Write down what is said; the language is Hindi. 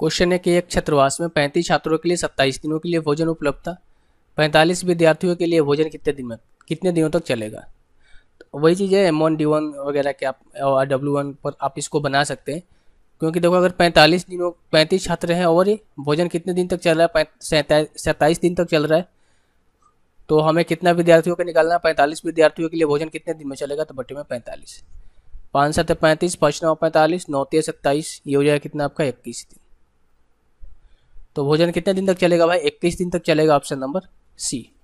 क्वेश्चन है कि एक छत्रवास में पैंतीस छात्रों के लिए सत्ताईस दिनों के लिए भोजन उपलब्ध था पैंतालीस विद्यार्थियों के लिए भोजन कितने दिन में कितने दिनों तक चलेगा तो वही चीज़ है एम वन डी वन वगैरह के आप और डब्ल्यू वन पर आप इसको बना सकते हैं क्योंकि देखो अगर पैंतालीस दिनों पैंतीस छात्र हैं और ही भोजन कितने दिन तक चल रहा है सैंतालीस दिन तक चल रहा है तो हमें कितना विद्यार्थियों का निकालना है पैंतालीस विद्यार्थियों के लिए भोजन कितने दिन में चलेगा तो बटे में पैंतालीस पाँच सत्तर पैंतीस पाँच नौ पैंतालीस नौ तीस सत्ताईस ये हो जाएगा कितना आपका इक्कीस दिन तो भोजन कितने दिन तक चलेगा भाई इक्कीस दिन तक चलेगा ऑप्शन नंबर सी